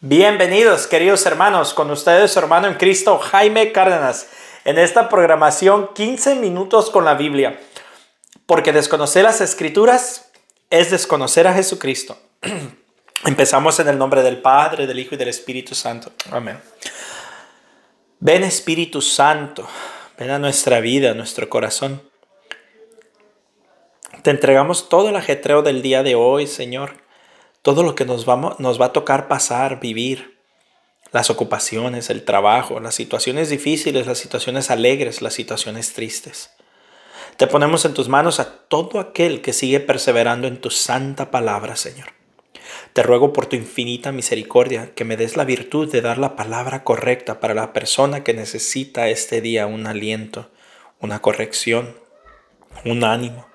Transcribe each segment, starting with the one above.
Bienvenidos, queridos hermanos, con ustedes su hermano en Cristo, Jaime Cárdenas, en esta programación 15 minutos con la Biblia, porque desconocer las escrituras es desconocer a Jesucristo. Empezamos en el nombre del Padre, del Hijo y del Espíritu Santo. Amén. Ven Espíritu Santo, ven a nuestra vida, a nuestro corazón. Te entregamos todo el ajetreo del día de hoy, Señor todo lo que nos, vamos, nos va a tocar pasar, vivir, las ocupaciones, el trabajo, las situaciones difíciles, las situaciones alegres, las situaciones tristes. Te ponemos en tus manos a todo aquel que sigue perseverando en tu santa palabra, Señor. Te ruego por tu infinita misericordia que me des la virtud de dar la palabra correcta para la persona que necesita este día un aliento, una corrección, un ánimo.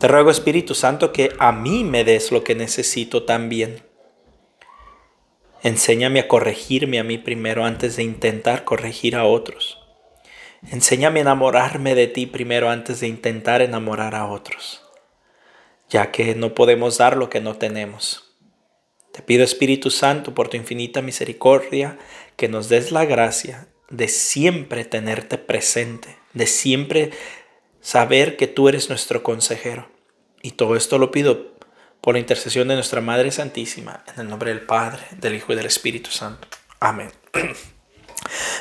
Te ruego Espíritu Santo que a mí me des lo que necesito también. Enséñame a corregirme a mí primero antes de intentar corregir a otros. Enséñame a enamorarme de ti primero antes de intentar enamorar a otros, ya que no podemos dar lo que no tenemos. Te pido Espíritu Santo por tu infinita misericordia que nos des la gracia de siempre tenerte presente, de siempre saber que tú eres nuestro consejero. Y todo esto lo pido por la intercesión de nuestra Madre Santísima, en el nombre del Padre, del Hijo y del Espíritu Santo. Amén.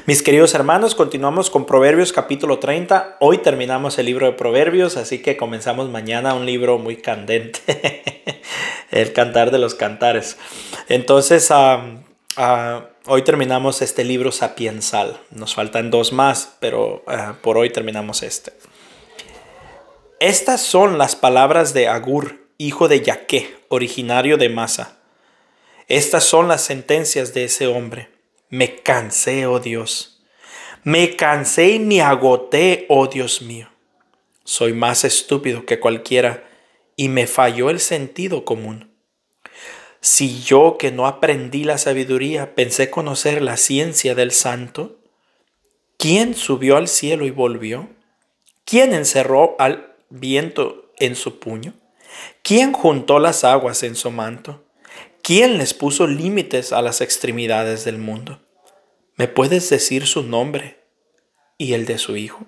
Mis queridos hermanos, continuamos con Proverbios capítulo 30. Hoy terminamos el libro de Proverbios, así que comenzamos mañana un libro muy candente, el cantar de los cantares. Entonces, ah, ah, hoy terminamos este libro sapiensal. Nos faltan dos más, pero ah, por hoy terminamos este. Estas son las palabras de Agur, hijo de Yaqué, originario de Masa. Estas son las sentencias de ese hombre. Me cansé, oh Dios. Me cansé y me agoté, oh Dios mío. Soy más estúpido que cualquiera y me falló el sentido común. Si yo que no aprendí la sabiduría pensé conocer la ciencia del santo, ¿quién subió al cielo y volvió? ¿Quién encerró al viento en su puño? ¿Quién juntó las aguas en su manto? ¿Quién les puso límites a las extremidades del mundo? ¿Me puedes decir su nombre y el de su hijo?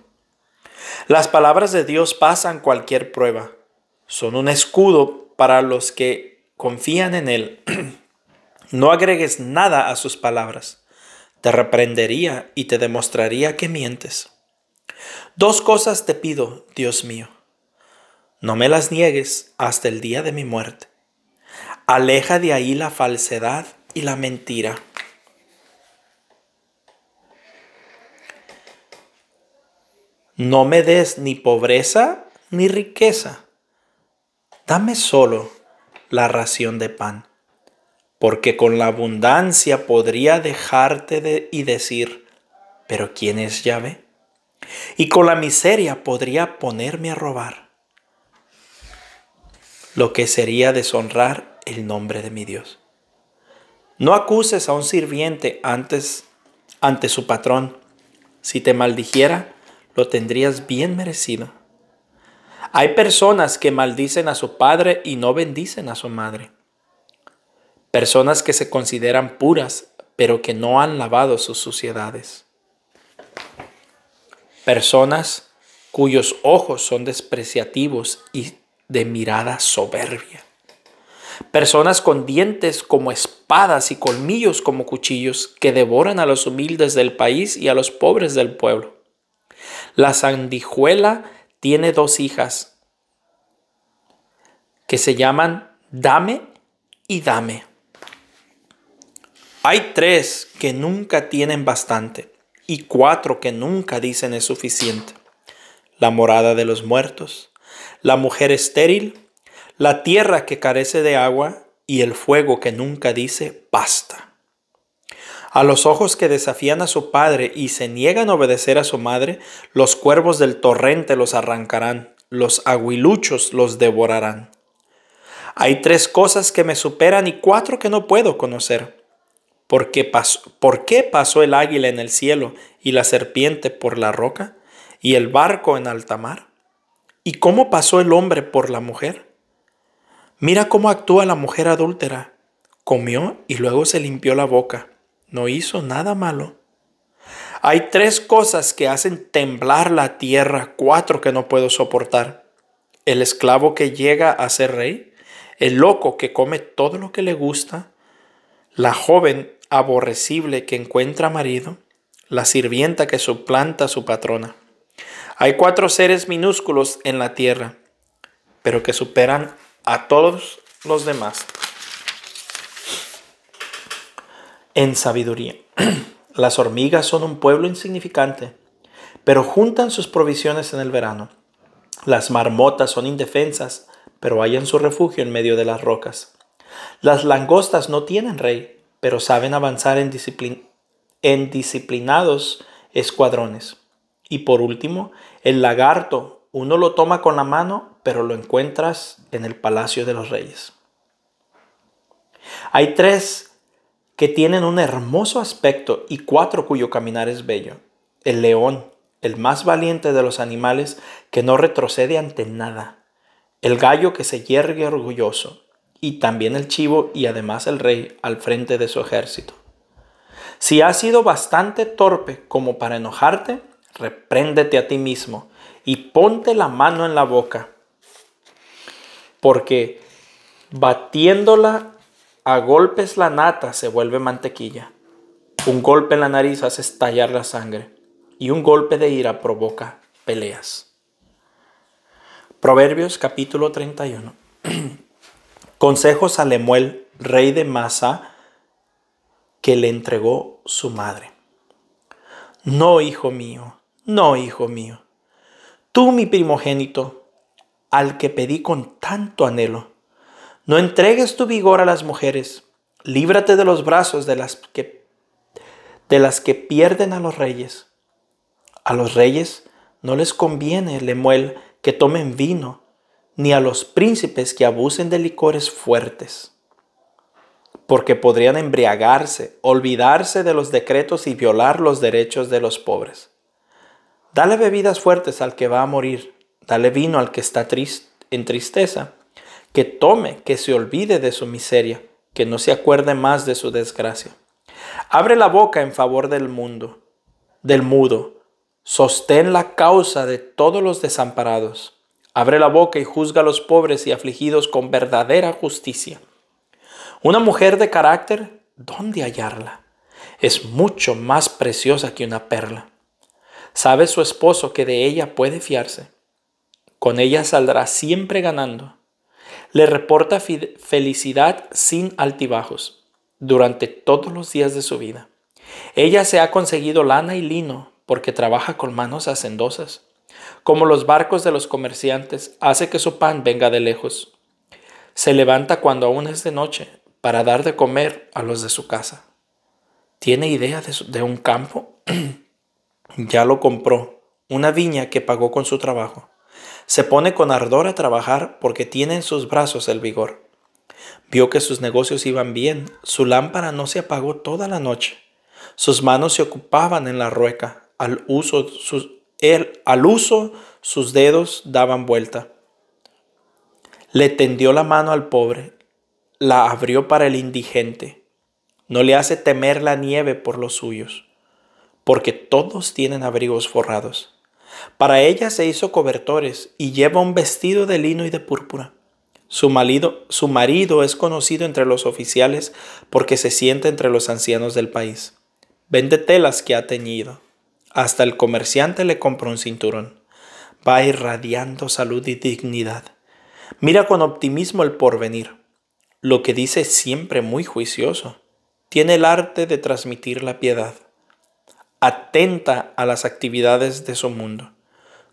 Las palabras de Dios pasan cualquier prueba. Son un escudo para los que confían en Él. No agregues nada a sus palabras. Te reprendería y te demostraría que mientes. Dos cosas te pido, Dios mío no me las niegues hasta el día de mi muerte. Aleja de ahí la falsedad y la mentira. No me des ni pobreza ni riqueza. Dame solo la ración de pan, porque con la abundancia podría dejarte y decir, pero ¿quién es llave? Y con la miseria podría ponerme a robar lo que sería deshonrar el nombre de mi Dios. No acuses a un sirviente antes ante su patrón. Si te maldijera, lo tendrías bien merecido. Hay personas que maldicen a su padre y no bendicen a su madre. Personas que se consideran puras, pero que no han lavado sus suciedades. Personas cuyos ojos son despreciativos y de mirada soberbia. Personas con dientes como espadas y colmillos como cuchillos que devoran a los humildes del país y a los pobres del pueblo. La sandijuela tiene dos hijas que se llaman Dame y Dame. Hay tres que nunca tienen bastante y cuatro que nunca dicen es suficiente. La morada de los muertos, la mujer estéril, la tierra que carece de agua y el fuego que nunca dice basta. A los ojos que desafían a su padre y se niegan a obedecer a su madre, los cuervos del torrente los arrancarán, los aguiluchos los devorarán. Hay tres cosas que me superan y cuatro que no puedo conocer. ¿Por qué, pasó, el águila en el cielo y la serpiente por la roca y el barco en alta mar? ¿Y cómo pasó el hombre por la mujer? Mira cómo actúa la mujer adúltera. Comió y luego se limpió la boca. No hizo nada malo. Hay tres cosas que hacen temblar la tierra, cuatro que no puedo soportar. El esclavo que llega a ser rey, el loco que come todo lo que le gusta, la joven aborrecible que encuentra marido, la sirvienta que suplanta a su patrona. Hay cuatro seres minúsculos en la tierra, pero que superan a todos los demás en sabiduría. Las hormigas son un pueblo insignificante, pero juntan sus provisiones en el verano. Las marmotas son indefensas, pero hallan su refugio en medio de las rocas. Las langostas no tienen rey, pero saben avanzar en, en disciplinados escuadrones. Y por último, el lagarto. Uno lo toma con la mano, pero lo encuentras en el Palacio de los Reyes. Hay tres que tienen un hermoso aspecto y cuatro cuyo caminar es bello. El león, el más valiente de los animales que no retrocede ante nada. El gallo que se yergue orgulloso. Y también el chivo y además el rey al frente de su ejército. Si has sido bastante torpe como para enojarte, repréndete a ti mismo y ponte la mano en la boca, porque batiéndola a golpes la nata se vuelve mantequilla. Un golpe en la nariz hace estallar la sangre y un golpe de ira provoca peleas. Proverbios capítulo 31. Consejos a Lemuel, rey de Masa, que le entregó su madre. No, hijo mío, no, hijo mío, tú mi primogénito, al que pedí con tanto anhelo, no entregues tu vigor a las mujeres, líbrate de los brazos de las que, de las que pierden a los reyes. A los reyes no les conviene, Lemuel, que tomen vino, ni a los príncipes que abusen de licores fuertes, porque podrían embriagarse, olvidarse de los decretos y violar los derechos de los pobres. Dale bebidas fuertes al que va a morir, dale vino al que está en tristeza, que tome, que se olvide de su miseria, que no se acuerde más de su desgracia. Abre la boca en favor del mundo, del mudo, sostén la causa de todos los desamparados. Abre la boca y juzga a los pobres y afligidos con verdadera justicia. Una mujer de carácter, ¿dónde hallarla? Es mucho más preciosa que una perla. Sabe su esposo que de ella puede fiarse. Con ella saldrá siempre ganando. Le reporta felicidad sin altibajos durante todos los días de su vida. Ella se ha conseguido lana y lino porque trabaja con manos hacendosas. Como los barcos de los comerciantes, hace que su pan venga de lejos. Se levanta cuando aún es de noche para dar de comer a los de su casa. ¿Tiene idea de, de un campo? ya lo compró, una viña que pagó con su trabajo. Se pone con ardor a trabajar porque tiene en sus brazos el vigor. Vio que sus negocios iban bien, su lámpara no se apagó toda la noche. Sus manos se ocupaban en la rueca, al uso sus, al uso sus dedos daban vuelta. Le tendió la mano al pobre, la abrió para el indigente. No le hace temer la nieve por los suyos porque todos tienen abrigos forrados. Para ella se hizo cobertores y lleva un vestido de lino y de púrpura. Su marido, su marido es conocido entre los oficiales porque se siente entre los ancianos del país. Vende telas que ha teñido. Hasta el comerciante le compra un cinturón. Va irradiando salud y dignidad. Mira con optimismo el porvenir. Lo que dice siempre muy juicioso. Tiene el arte de transmitir la piedad atenta a las actividades de su mundo.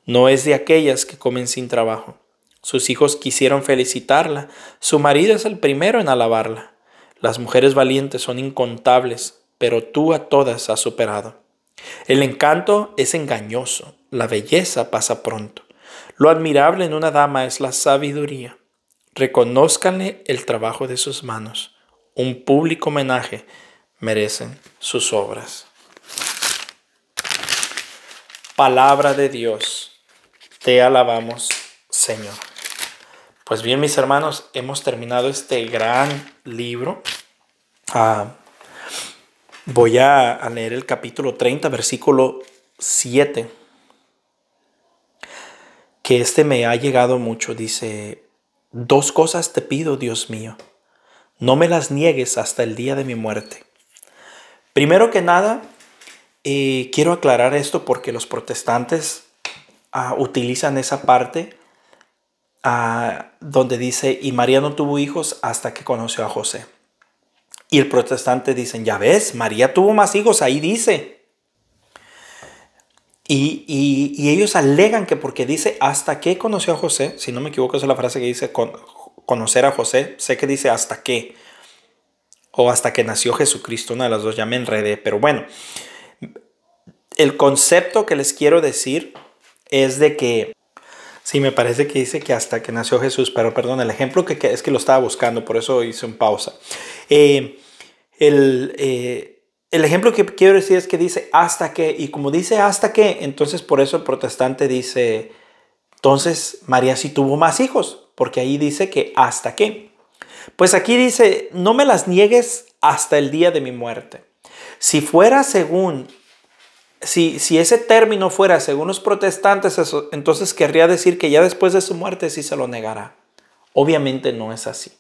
No es de aquellas que comen sin trabajo. Sus hijos quisieron felicitarla, su marido es el primero en alabarla. Las mujeres valientes son incontables, pero tú a todas has superado. El encanto es engañoso, la belleza pasa pronto. Lo admirable en una dama es la sabiduría. Reconózcanle el trabajo de sus manos. Un público homenaje merecen sus obras palabra de Dios. Te alabamos, Señor. Pues bien, mis hermanos, hemos terminado este gran libro. Ah, voy a, a leer el capítulo 30, versículo 7, que este me ha llegado mucho. Dice, dos cosas te pido, Dios mío. No me las niegues hasta el día de mi muerte. Primero que nada, eh, quiero aclarar esto porque los protestantes ah, utilizan esa parte ah, donde dice, y María no tuvo hijos hasta que conoció a José. Y el protestante dicen, ya ves, María tuvo más hijos, ahí dice. Y, ellos alegan que porque dice hasta que conoció a José, si no me equivoco, esa es la frase que dice conocer a José, sé que dice hasta que, o hasta que nació Jesucristo, una de las dos, ya me enredé, pero bueno, el concepto que les quiero decir es de que, sí, me parece que dice que hasta que nació Jesús, pero perdón, el ejemplo que, es que lo estaba buscando, por eso hice un pausa. Eh, el, eh, el ejemplo que quiero decir es que dice hasta que, y como dice hasta que, entonces por eso el protestante dice, entonces María sí tuvo más hijos, porque ahí dice que hasta que. Pues aquí dice, no me las niegues hasta el día de mi muerte. Si fuera según si, ese término fuera según los protestantes, eso, entonces querría decir que ya después de su muerte sí se lo negará. Obviamente no es así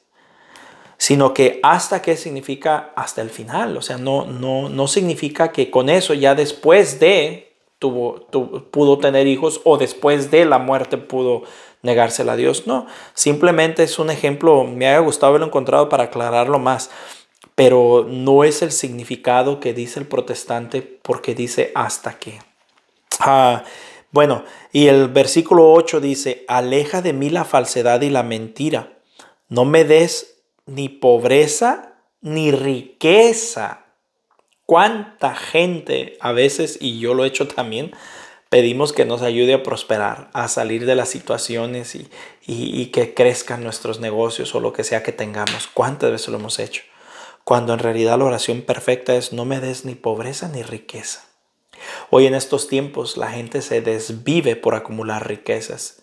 sino que hasta qué significa hasta el final. O sea, no, no, no significa que con eso ya después de tuvo, pudo tener hijos o después de la muerte pudo negársela a Dios. No, simplemente es un ejemplo, me ha gustado haberlo encontrado para aclararlo más pero no es el significado que dice el protestante porque dice hasta que. Ah, bueno, y el versículo 8 dice, aleja de mí la falsedad y la mentira, no me des ni pobreza ni riqueza. ¿Cuánta gente a veces, y yo lo he hecho también, pedimos que nos ayude a prosperar, a salir de las situaciones y que crezcan nuestros negocios o lo que sea que tengamos? ¿Cuántas veces lo hemos hecho? cuando en realidad la oración perfecta es no me des ni pobreza ni riqueza. Hoy en estos tiempos la gente se desvive por acumular riquezas.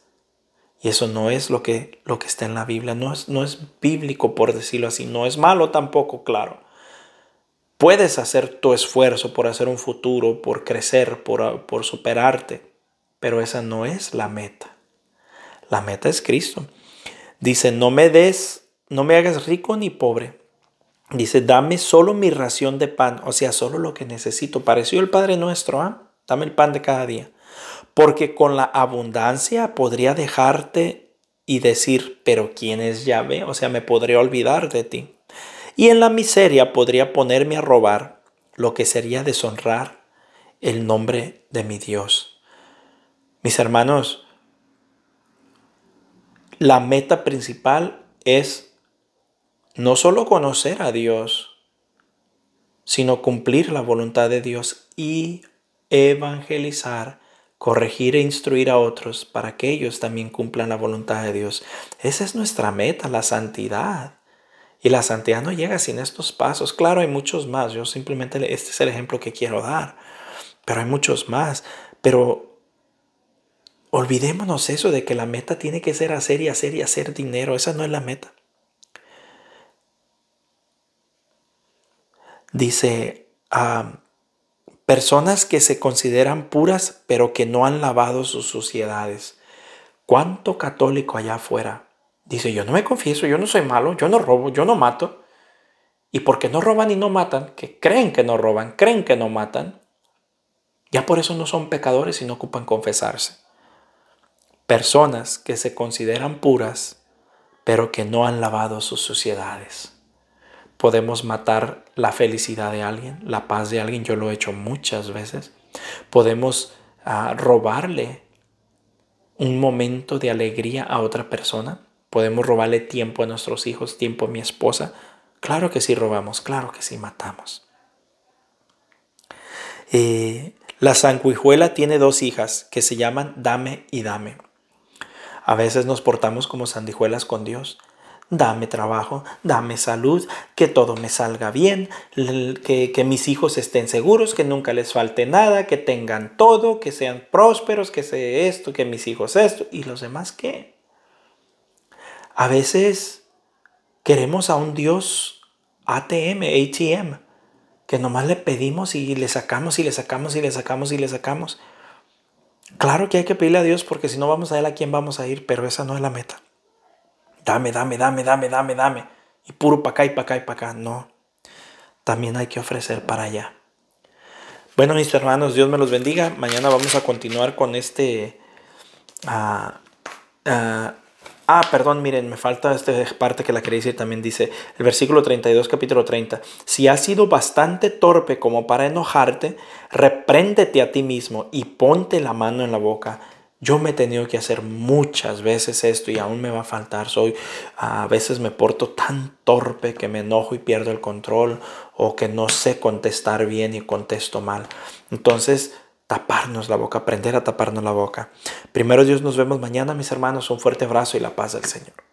Y eso no es lo que, lo que está en la Biblia, no es, no es bíblico por decirlo así, no es malo tampoco, claro. Puedes hacer tu esfuerzo por hacer un futuro, por crecer, por, por superarte, pero esa no es la meta. La meta es Cristo. Dice, no me des, no me hagas rico ni pobre, Dice, dame solo mi ración de pan, o sea, solo lo que necesito. Pareció el Padre nuestro, ¿ah? Dame el pan de cada día. Porque con la abundancia podría dejarte y decir, pero ¿quién es Yahvé? O sea, me podría olvidar de ti. Y en la miseria podría ponerme a robar, lo que sería deshonrar el nombre de mi Dios. Mis hermanos, la meta principal es no solo conocer a Dios, sino cumplir la voluntad de Dios y evangelizar, corregir e instruir a otros para que ellos también cumplan la voluntad de Dios. Esa es nuestra meta, la santidad. Y la santidad no llega sin estos pasos. Claro, hay muchos más. Yo simplemente este es el ejemplo que quiero dar. Pero hay muchos más. Pero olvidémonos eso de que la meta tiene que ser hacer y hacer y hacer dinero. Esa no es la meta. Dice, a ah, personas que se consideran puras pero que no han lavado sus suciedades. ¿Cuánto católico allá afuera? Dice, yo no me confieso, yo no soy malo, yo no robo, yo no mato. Y porque no roban y no matan, que creen que no roban, creen que no matan, ya por eso no son pecadores y no ocupan confesarse. Personas que se consideran puras, pero que no han lavado sus suciedades. Podemos matar la felicidad de alguien, la paz de alguien, yo lo he hecho muchas veces. Podemos ah, robarle un momento de alegría a otra persona. Podemos robarle tiempo a nuestros hijos, tiempo a mi esposa. Claro que sí robamos, claro que sí matamos. Eh, la sanguijuela tiene dos hijas que se llaman Dame y Dame. A veces nos portamos como sandijuelas con Dios dame trabajo, dame salud, que todo me salga bien, que, mis hijos estén seguros, que nunca les falte nada, que tengan todo, que sean prósperos, que sea esto, que mis hijos esto, y los demás qué. A veces queremos a un Dios ATM, ATM, que nomás le pedimos y le sacamos y le sacamos y le sacamos y le sacamos. Claro que hay que pedirle a Dios porque si no vamos a Él a quién vamos a ir, pero esa no es la meta dame, dame, dame, dame, dame, dame, y puro para acá y para acá y para acá. No, también hay que ofrecer para allá. Bueno, mis hermanos, Dios me los bendiga. Mañana vamos a continuar con este... Ah, ah, ah perdón, miren, me falta esta parte que la quería decir también. Dice el versículo 32, capítulo 30. Si has sido bastante torpe como para enojarte, repréndete a ti mismo y ponte la mano en la boca. Yo me he tenido que hacer muchas veces esto y aún me va a faltar. Soy a veces me porto tan torpe que me enojo y pierdo el control o que no sé contestar bien y contesto mal. Entonces, taparnos la boca, aprender a taparnos la boca. Primero Dios, nos vemos mañana, mis hermanos. Un fuerte abrazo y la paz del Señor.